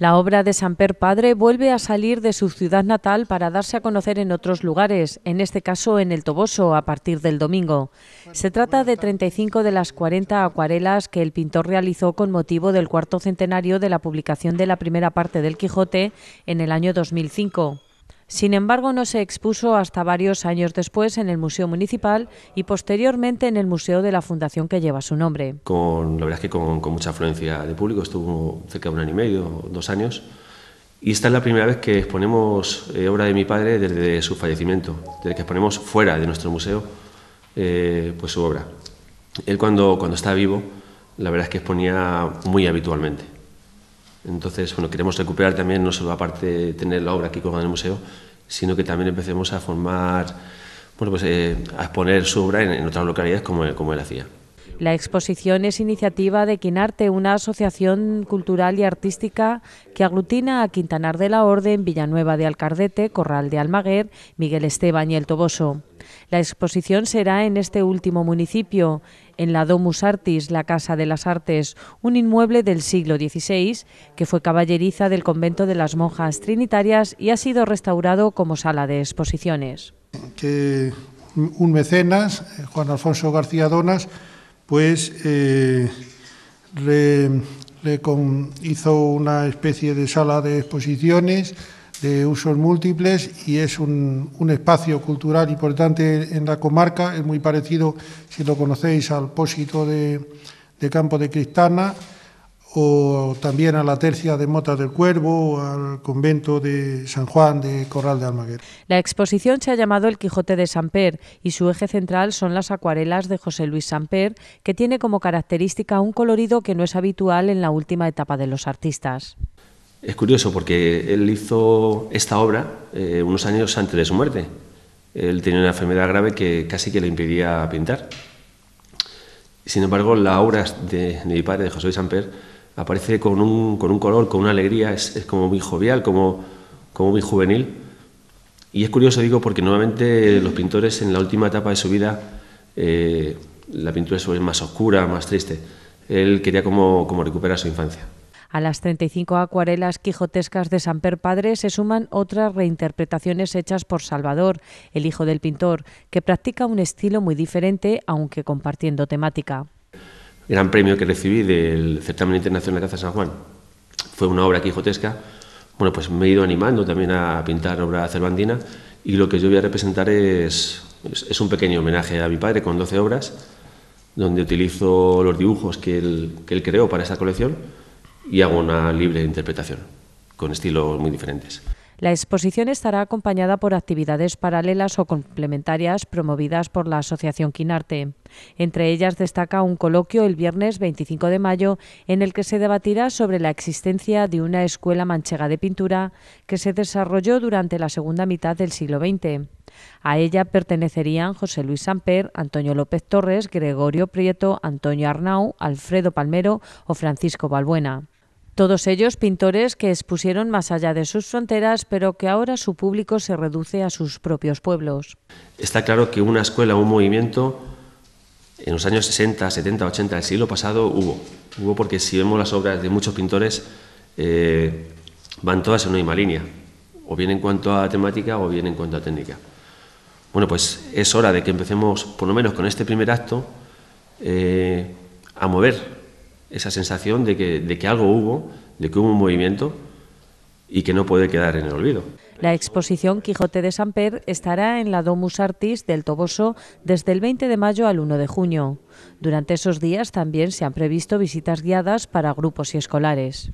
La obra de Samper Padre vuelve a salir de su ciudad natal para darse a conocer en otros lugares, en este caso en el Toboso, a partir del domingo. Se trata de 35 de las 40 acuarelas que el pintor realizó con motivo del cuarto centenario de la publicación de la primera parte del Quijote en el año 2005. Sin embargo, no se expuso hasta varios años después en el Museo Municipal y posteriormente en el Museo de la Fundación que lleva su nombre. Con, la verdad es que con, mucha afluencia de público, estuvo cerca de un año y medio, dos años. Y esta es la primera vez que exponemos eh, obra de mi padre desde su fallecimiento, desde que exponemos fuera de nuestro museo eh, pues su obra. Él cuando, cuando está vivo, la verdad es que exponía muy habitualmente. Entonces, bueno, queremos recuperar también no solo aparte de tener la obra aquí con en el museo, sino que también empecemos a formar, bueno, pues eh, a exponer su obra en, otras localidades como, como él hacía. La exposición es iniciativa de Quinarte, una asociación cultural y artística que aglutina a Quintanar de la Orden, Villanueva de Alcardete, Corral de Almaguer, Miguel Esteban y El Toboso. La exposición será en este último municipio, en la Domus Artis, la Casa de las Artes, un inmueble del siglo XVI que fue caballeriza del convento de las monjas trinitarias y ha sido restaurado como sala de exposiciones. un mecenas, eh, Juan Alfonso García Donas, pues eh, hizo una especie de sala de exposiciones de usos múltiples y es un, espacio cultural importante en la comarca, es muy parecido, si lo conocéis, al pósito de Campo de Cristana o también a la tercia de mota del Cuervo o al convento de San Juan de Corral de Almaguer. La exposición se ha llamado El Quijote de Samper y su eje central son las acuarelas de José Luis Samper, que tiene como característica un colorido que no es habitual en la última etapa de los artistas. Es curioso porque él hizo esta obra eh, unos años antes de su muerte. Él tenía una enfermedad grave que casi que le impedía pintar. Sin embargo, la obra de, de mi padre, de José Luis Samper, aparece con un, color, con una alegría, es, como muy jovial, como, muy juvenil. Y es curioso, digo, porque nuevamente los pintores en la última etapa de su vida, eh, la pintura es más oscura, más triste. Él quería como, como recuperar su infancia. A las 35 acuarelas quijotescas de Samper Padre se suman otras reinterpretaciones hechas por Salvador, el hijo del pintor, que practica un estilo muy diferente, aunque compartiendo temática gran premio que recibí del Certamen Internacional de Caza San Juan. Fue una obra quijotesca. Bueno, pues me he ido animando también a pintar obra cervandina y lo que yo voy a representar es, es, un pequeño homenaje a mi padre con 12 obras, donde utilizo los dibujos que él, que él creó para esta colección y hago una libre interpretación con estilos muy diferentes. La exposición estará acompañada por actividades paralelas o complementarias promovidas por la Asociación Quinarte. Entre ellas destaca un coloquio el viernes 25 de mayo en el que se debatirá sobre la existencia de una escuela manchega de pintura que se desarrolló durante la segunda mitad del siglo XX. A ella pertenecerían José Luis Samper, Antonio López Torres, Gregorio Prieto, Antonio Arnau, Alfredo Palmero o Francisco Balbuena. Todos ellos pintores que expusieron más allá de sus fronteras, pero que ahora su público se reduce a sus propios pueblos. Está claro que una escuela, un movimiento, en los años 60, 70, 80 del siglo pasado hubo. Hubo porque si vemos las obras de muchos pintores, eh, van todas en una misma línea, o bien en cuanto a temática o bien en cuanto a técnica. Bueno, pues es hora de que empecemos, por lo menos con este primer acto, eh, a mover esa sensación de que, de que algo hubo, de que hubo un movimiento y que no puede quedar en el olvido. La exposición Quijote de Samper estará en la Domus Artis del Toboso desde el 20 de mayo al 1 de junio. Durante esos días también se han previsto visitas guiadas para grupos y escolares.